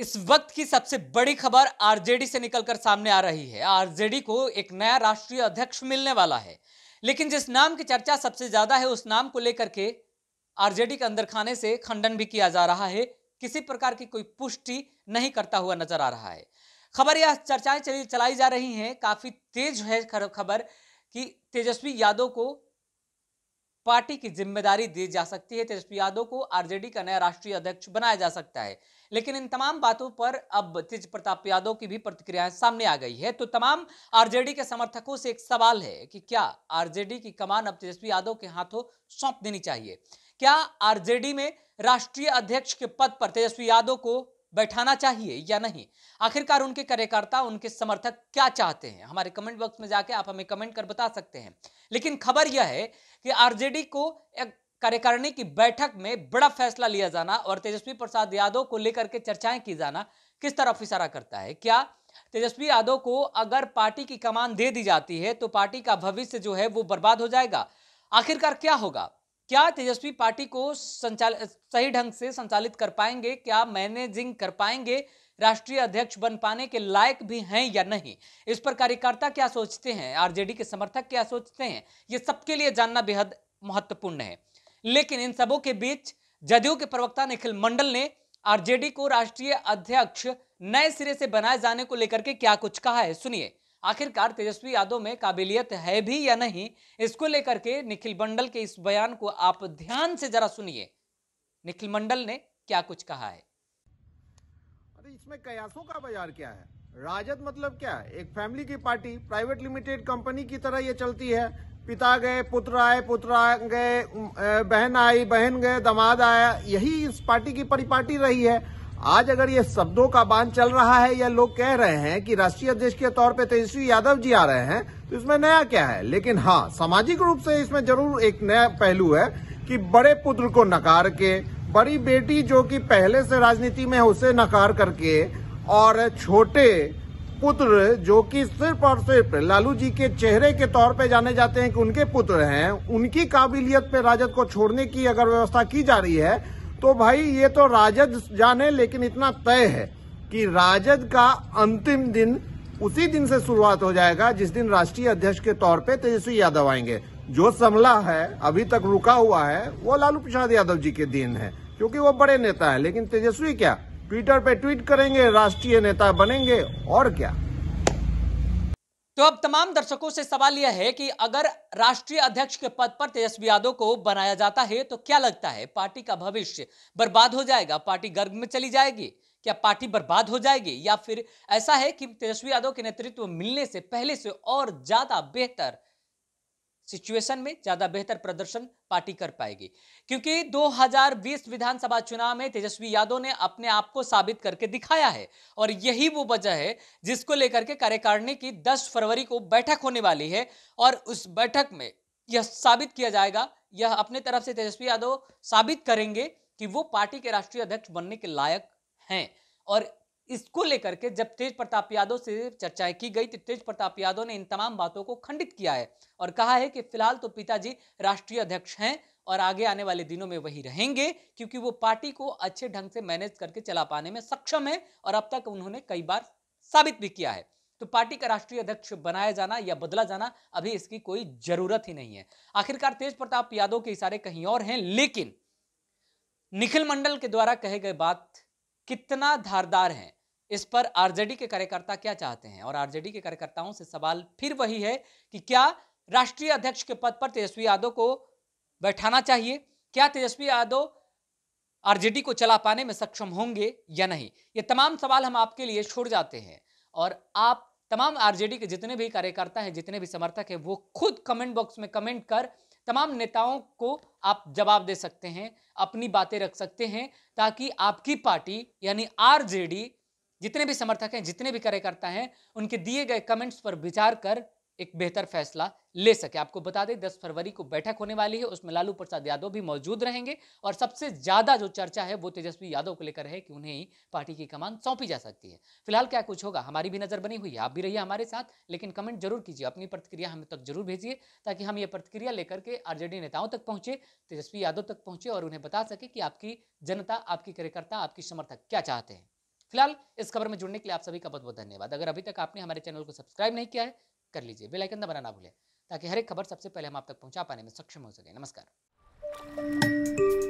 इस वक्त की सबसे बड़ी खबर आरजेडी से निकलकर सामने आ रही है आरजेडी को एक नया राष्ट्रीय अध्यक्ष मिलने वाला है लेकिन जिस नाम की चर्चा सबसे ज्यादा है उस नाम को लेकर के आरजेडी के अंदर खाने से खंडन भी किया जा रहा है किसी प्रकार की कोई पुष्टि नहीं करता हुआ नजर आ रहा है खबर यह चर्चाएं चलाई जा रही हैं काफी तेज है खबर कि तेजस्वी यादव को पार्टी की जिम्मेदारी दी जा सकती है तेजस्वी यादव को आरजेडी का नया राष्ट्रीय अध्यक्ष बनाया जा सकता है लेकिन इन तमाम बातों पर अब तेज प्रताप यादव की भी प्रतिक्रियाएं सामने आ गई है तो तमाम आरजेडी के समर्थकों से एक सवाल है कि क्या आरजेडी की कमान अब तेजस्वी यादव के हाथों सौंप देनी चाहिए क्या आरजेडी में राष्ट्रीय अध्यक्ष के पद पर तेजस्वी यादव को बैठाना चाहिए या नहीं आखिरकार उनके कार्यकर्ता उनके समर्थक क्या चाहते हैं हमारे कमेंट बॉक्स में जाके आप हमें कमेंट कर बता सकते हैं लेकिन खबर यह है कि आरजेडी को एक कार्यकारिणी की बैठक में बड़ा फैसला लिया जाना और तेजस्वी प्रसाद यादव को लेकर के चर्चाएं की जाना किस तरफ इशारा करता है क्या तेजस्वी यादव को अगर पार्टी की कमान दे दी जाती है तो पार्टी का भविष्य जो है वो बर्बाद हो जाएगा आखिरकार क्या होगा क्या तेजस्वी पार्टी को संचालित सही ढंग से संचालित कर पाएंगे क्या मैनेजिंग कर पाएंगे राष्ट्रीय अध्यक्ष बन पाने के लायक भी हैं या नहीं इस पर कार्यकर्ता क्या सोचते हैं आरजेडी के समर्थक क्या सोचते हैं ये सबके लिए जानना बेहद महत्वपूर्ण है लेकिन इन सबों के बीच जदयू के प्रवक्ता निखिल मंडल ने आरजेडी को राष्ट्रीय अध्यक्ष नए सिरे से बनाए जाने को लेकर के क्या कुछ कहा है सुनिए आखिरकार तेजस्वी यादव में काबिलियत है भी या नहीं इसको लेकर के निखिल मंडल के इस बयान को आप ध्यान से जरा सुनिए निखिल मंडल ने क्या कुछ कहा है अरे इसमें कयासों का बाजार क्या है राजद मतलब क्या एक फैमिली की पार्टी प्राइवेट लिमिटेड कंपनी की तरह ये चलती है पिता गए पुत्र आए पुत्र गए बहन आई बहन गए दमाद आया यही इस पार्टी की परिपाटी रही है आज अगर ये शब्दों का बांध चल रहा है या लोग कह रहे हैं कि राष्ट्रीय अध्यक्ष के तौर पे तेजस्वी यादव जी आ रहे हैं तो इसमें नया क्या है लेकिन हाँ सामाजिक रूप से इसमें जरूर एक नया पहलू है कि बड़े पुत्र को नकार के बड़ी बेटी जो कि पहले से राजनीति में उसे नकार करके और छोटे पुत्र जो कि सिर्फ और सिर्फ लालू जी के चेहरे के तौर पे जाने जाते हैं कि उनके पुत्र हैं उनकी काबिलियत पे राजद को छोड़ने की अगर व्यवस्था की जा रही है तो भाई ये तो राजद जाने लेकिन इतना तय है कि राजद का अंतिम दिन उसी दिन से शुरुआत हो जाएगा जिस दिन राष्ट्रीय अध्यक्ष के तौर पे तेजस्वी यादव आएंगे जो समला है अभी तक रुका हुआ है वो लालू प्रसाद यादव जी के दिन है क्योंकि वो बड़े नेता है लेकिन तेजस्वी क्या ट्विटर पे ट्वीट करेंगे राष्ट्रीय नेता बनेंगे और क्या तो अब तमाम दर्शकों से सवाल यह है कि अगर राष्ट्रीय अध्यक्ष के पद पर तेजस्वी यादव को बनाया जाता है तो क्या लगता है पार्टी का भविष्य बर्बाद हो जाएगा पार्टी गर्भ में चली जाएगी क्या पार्टी बर्बाद हो जाएगी या फिर ऐसा है कि तेजस्वी यादव के नेतृत्व मिलने से पहले से और ज्यादा बेहतर सिचुएशन में ज्यादा बेहतर प्रदर्शन पार्टी कर पाएगी क्योंकि 2020 विधानसभा चुनाव में तेजस्वी यादव ने अपने आप को साबित करके दिखाया है और यही वो वजह है जिसको लेकर के कार्यकारिणी की 10 फरवरी को बैठक होने वाली है और उस बैठक में यह साबित किया जाएगा यह अपने तरफ से तेजस्वी यादव साबित करेंगे कि वो पार्टी के राष्ट्रीय अध्यक्ष बनने के लायक हैं और इसको लेकर के जब तेज प्रताप यादव से चर्चाएं की गई तो तेज प्रताप यादव ने इन तमाम बातों को खंडित किया है और कहा है कि फिलहाल तो पिताजी राष्ट्रीय अध्यक्ष हैं और आगे आने वाले दिनों में वही रहेंगे क्योंकि वो पार्टी को अच्छे ढंग से मैनेज करके चला पाने में सक्षम है और अब तक उन्होंने कई बार साबित भी किया है तो पार्टी का राष्ट्रीय अध्यक्ष बनाया जाना या बदला जाना अभी इसकी कोई जरूरत ही नहीं है आखिरकार तेज प्रताप यादव के इशारे कहीं और हैं लेकिन निखिल मंडल के द्वारा कहे गए बात कितना धारदार है इस पर आरजेडी के कार्यकर्ता क्या चाहते हैं और आरजेडी के कार्यकर्ताओं से सवाल फिर वही है कि क्या राष्ट्रीय अध्यक्ष के पद पर तेजस्वी यादव को बैठाना चाहिए क्या तेजस्वी यादव आरजेडी को चला पाने में सक्षम होंगे या नहीं ये तमाम सवाल हम आपके लिए छोड़ जाते हैं और आप तमाम आरजेडी के जितने भी कार्यकर्ता हैं जितने भी समर्थक हैं वो खुद कमेंट बॉक्स में कमेंट कर तमाम नेताओं को आप जवाब दे सकते हैं अपनी बातें रख सकते हैं ताकि आपकी पार्टी यानी आरजेडी जितने भी समर्थक हैं जितने भी कार्यकर्ता हैं उनके दिए गए कमेंट्स पर विचार कर एक बेहतर फैसला ले सके आपको बता दें दस फरवरी को बैठक होने वाली है उसमें लालू प्रसाद यादव भी मौजूद रहेंगे और सबसे ज्यादा जो चर्चा है वो तेजस्वी यादव को लेकर है कि उन्हें पार्टी की कमान सौंपी जा सकती है फिलहाल क्या कुछ होगा हमारी भी नजर बनी हुई है आप भी रहिए हमारे साथ लेकिन कमेंट जरूर कीजिए अपनी प्रतिक्रिया हमें तक जरूर भेजिए ताकि हम ये प्रतिक्रिया लेकर के आरजेडी नेताओं तक पहुंचे तेजस्वी यादव तक पहुंचे और उन्हें बता सके कि आपकी जनता आपकी कार्यकर्ता आपकी समर्थक क्या चाहते हैं फिलहाल इस खबर में जुड़ने के लिए आप सभी का बहुत बहुत धन्यवाद अगर अभी तक आपने हमारे चैनल को सब्सक्राइब नहीं किया है कर लीजिए बेलाइकन दबाना ना भूलें ताकि हर एक खबर सबसे पहले हम आप तक पहुंचा पाने में सक्षम हो सके नमस्कार